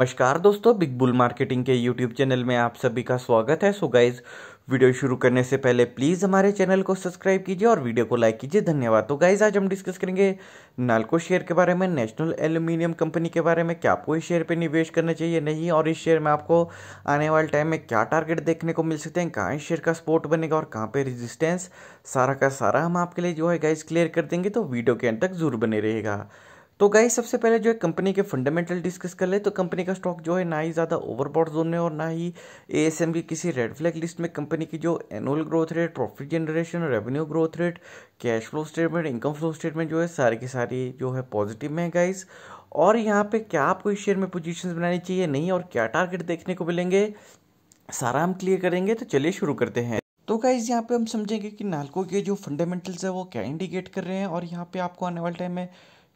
नमस्कार दोस्तों Big Bull Marketing के यूट्यूब चैनल में आप सभी का स्वागत है सो गाइज वीडियो शुरू करने से पहले प्लीज़ हमारे चैनल को सब्सक्राइब कीजिए और वीडियो को लाइक कीजिए धन्यवाद तो गाइज आज हम डिस्कस करेंगे नालको शेयर के बारे में नेशनल एल्यूमिनियम कंपनी के बारे में क्या आपको इस शेयर पर निवेश करना चाहिए नहीं और इस शेयर में आपको आने वाले टाइम में क्या टारगेट देखने को मिल सकते हैं कहाँ इस शेयर का स्पोर्ट बनेगा और कहाँ पर रजिस्टेंस सारा का सारा हम आपके लिए जो है गाइज क्लियर कर देंगे तो वीडियो के अंत तक जरूर बने रहेगा तो गाइस सबसे पहले जो है कंपनी के फंडामेंटल डिस्कस कर ले तो कंपनी का स्टॉक जो है ना ही ज़्यादा ओवरबॉड जोन में और ना ही ए एस एम की किसी रेड फ्लैग लिस्ट में कंपनी की जो annual growth rate profit generation revenue growth rate cash flow statement income flow statement जो है सारी की सारी जो है पॉजिटिव में है गाइस और यहाँ पे क्या आपको इस शेयर में पोजिशन बनानी चाहिए नहीं और क्या टारगेट देखने को मिलेंगे सारा हम क्लियर करेंगे तो चलिए शुरू करते हैं तो गाइज़ यहाँ पे हम समझेंगे कि नालको के जो फंडामेंटल्स है वो क्या इंडिकेट कर रहे हैं और यहाँ पे आपको आने वाले टाइम में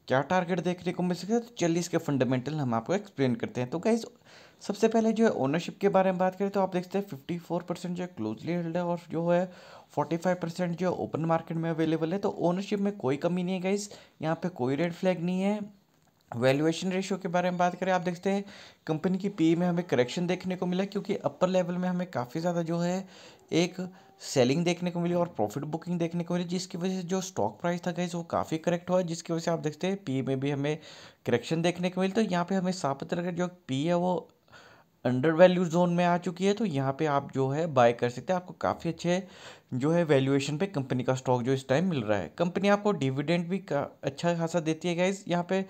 क्या टारगेट देखने को मिल सकता है तो चलिए इसके फंडामेंटल हम आपको एक्सप्लेन करते हैं तो गाइज सबसे पहले जो है ओनरशिप के बारे में बात करें तो आप देखते हैं फिफ्टी फोर परसेंट जो है क्लोजली हेल्ड है और जो है फोर्टी फाइव परसेंट जो ओपन मार्केट में अवेलेबल है तो ओनरशिप में कोई कमी नहीं है गाइज यहाँ पे कोई रेड फ्लैग नहीं है वैल्यूएशन रेशियो के बारे में बात करें आप देखते हैं कंपनी की पी e में हमें करेक्शन देखने को मिला क्योंकि अपर लेवल में हमें काफ़ी ज़्यादा जो है एक सेलिंग देखने को मिली और प्रॉफिट बुकिंग देखने को मिली जिसकी वजह से जो स्टॉक प्राइस था गैस वो काफ़ी करेक्ट हुआ जिसकी वजह से आप देखते हैं पी में भी हमें करेक्शन देखने को मिली तो यहाँ पे हमें साफ पता का जो पी है वो अंडर वैल्यू जोन में आ चुकी है तो यहाँ पे आप जो है बाय कर सकते हैं आपको काफ़ी अच्छे जो है वैल्यूएशन पे कंपनी का स्टॉक जो इस टाइम मिल रहा है कंपनी आपको डिविडेंड भी अच्छा खासा देती है गैस यहाँ पर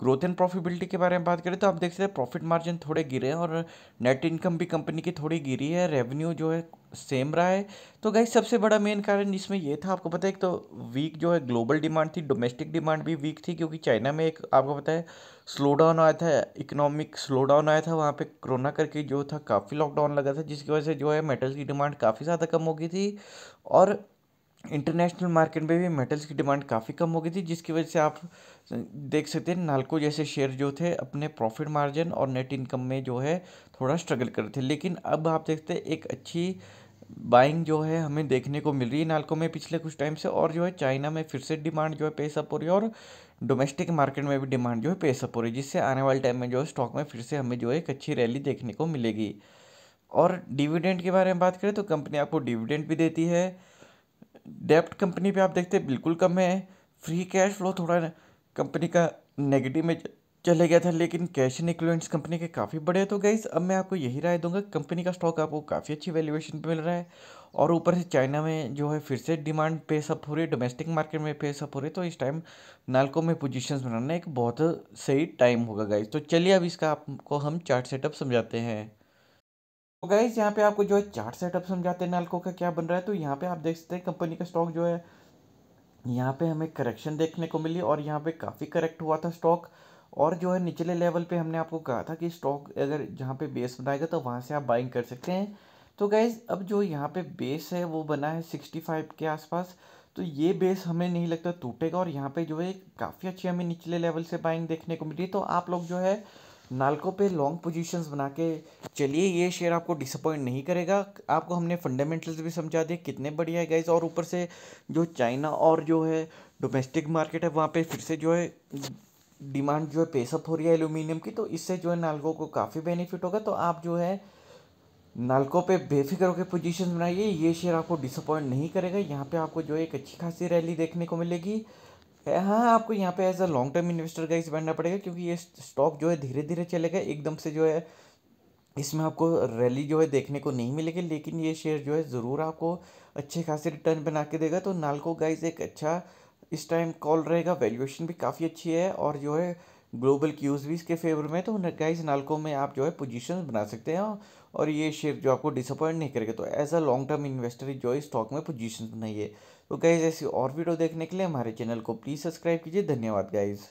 ग्रोथ एंड प्रॉफिटेबिलिटी के बारे में बात करें तो आप देख सकते हैं प्रॉफिट मार्जिन थोड़े गिरे हैं और नेट इनकम भी कंपनी की थोड़ी गिरी है रेवेन्यू जो है सेम रहा है तो गाइस सबसे बड़ा मेन कारण इसमें यह था आपको पता है एक तो वीक जो है ग्लोबल डिमांड थी डोमेस्टिक डिमांड भी वीक थी क्योंकि चाइना में एक आपको पता है स्लो डाउन आया था इकोनॉमिक स्लो डाउन आया था वहाँ पे कोरोना करके जो था काफ़ी लॉकडाउन लगा था जिसकी वजह से जो है मेटल्स की डिमांड काफ़ी ज़्यादा कम हो गई थी और इंटरनेशनल मार्केट में भी मेटल्स की डिमांड काफ़ी कम हो गई थी जिसकी वजह से आप देख सकते हैं नालको जैसे शेयर जो थे अपने प्रॉफिट मार्जिन और नेट इनकम में जो है थोड़ा स्ट्रगल कर रहे थे लेकिन अब आप देखते हैं एक अच्छी बाइंग जो है हमें देखने को मिल रही है नालको में पिछले कुछ टाइम से और जो है चाइना में फिर से डिमांड जो है पेशअप हो रही है और डोमेस्टिक मार्केट में भी डिमांड जो है पेशअप हो रही है जिससे आने वाले टाइम में जो है स्टॉक में फिर से हमें जो है एक अच्छी रैली देखने को मिलेगी और डिविडेंड के बारे में बात करें तो कंपनी आपको डिविडेंड भी देती है डेप्ट कंपनी पे आप देखते हैं बिल्कुल कम है फ्री कैश फ्लो थोड़ा कंपनी का नेगेटिव में चले गया था लेकिन कैश एंड इक्विवेंट्स कंपनी के काफ़ी बड़े तो गई अब मैं आपको यही राय दूंगा कंपनी का स्टॉक आपको काफ़ी अच्छी वैल्यूएशन पे मिल रहा है और ऊपर से चाइना में जो है फिर से डिमांड पेसअप हो रही है डोमेस्टिक मार्केट में पेसअप हो रही है तो इस टाइम नालको में पोजिशन बनाना एक बहुत सही टाइम होगा गाइज तो चलिए अब इसका आपको हम चार्ट सेटअप समझाते हैं गाइज तो यहाँ पे आपको जो है चार्ट सेटअप समझाते हैं नलको का क्या बन रहा है तो यहाँ पे आप देख सकते हैं कंपनी का स्टॉक जो है यहाँ पे हमें करेक्शन देखने को मिली और यहाँ पे काफ़ी करेक्ट हुआ था स्टॉक और जो है निचले लेवल पे हमने आपको कहा था कि स्टॉक अगर जहाँ पे बेस बनाएगा तो वहाँ से आप बाइंग कर सकते हैं तो गाइज़ अब जो यहाँ पे बेस है वो बना है सिक्सटी फाइव के आसपास तो ये बेस हमें नहीं लगता टूटेगा और यहाँ पे जो है काफ़ी अच्छी हमें निचले लेवल से बाइंग देखने को मिली तो आप लोग जो है नालकों पे लॉन्ग पोजीशंस बना के चलिए ये शेयर आपको डिसअपॉइंट नहीं करेगा आपको हमने फंडामेंटल्स भी समझा दिए कितने बढ़िया है गाइज और ऊपर से जो चाइना और जो है डोमेस्टिक मार्केट है वहाँ पे फिर से जो है डिमांड जो है पेसअप हो रही है एल्यूमिनियम की तो इससे जो है नालको को काफ़ी बेनिफिट होगा तो आप जो है नालको पे बेफिक्र होकर पोजिशन बनाइए ये शेयर आपको डिसअपॉइंट नहीं करेगा यहाँ पे आपको जो है एक अच्छी खासी रैली देखने को मिलेगी हाँ आपको यहाँ पे as a long term investor का इस बनना पड़ेगा क्योंकि ये स्टॉक जो है धीरे धीरे चलेगा एकदम से जो है इसमें आपको रैली जो है देखने को नहीं मिलेगी लेकिन ये शेयर जो है ज़रूर आपको अच्छे खासे रिटर्न बना के देगा तो नालको गाइज एक अच्छा इस टाइम कॉल रहेगा वैल्यूएशन भी काफ़ी अच्छी है और जो है ग्लोबल क्यूज़ भी इसके फेवर में तो गाइज़ नालकों में आप जो है पोजिशन बना सकते हैं और ये शेयर जो आपको डिसअपॉइंट नहीं करेगा तो as a long term investor जो है स्टॉक में पोजिशन बनाइए तो गाइज़ ऐसी और वीडियो देखने के लिए हमारे चैनल को प्लीज़ सब्सक्राइब कीजिए धन्यवाद गाइज़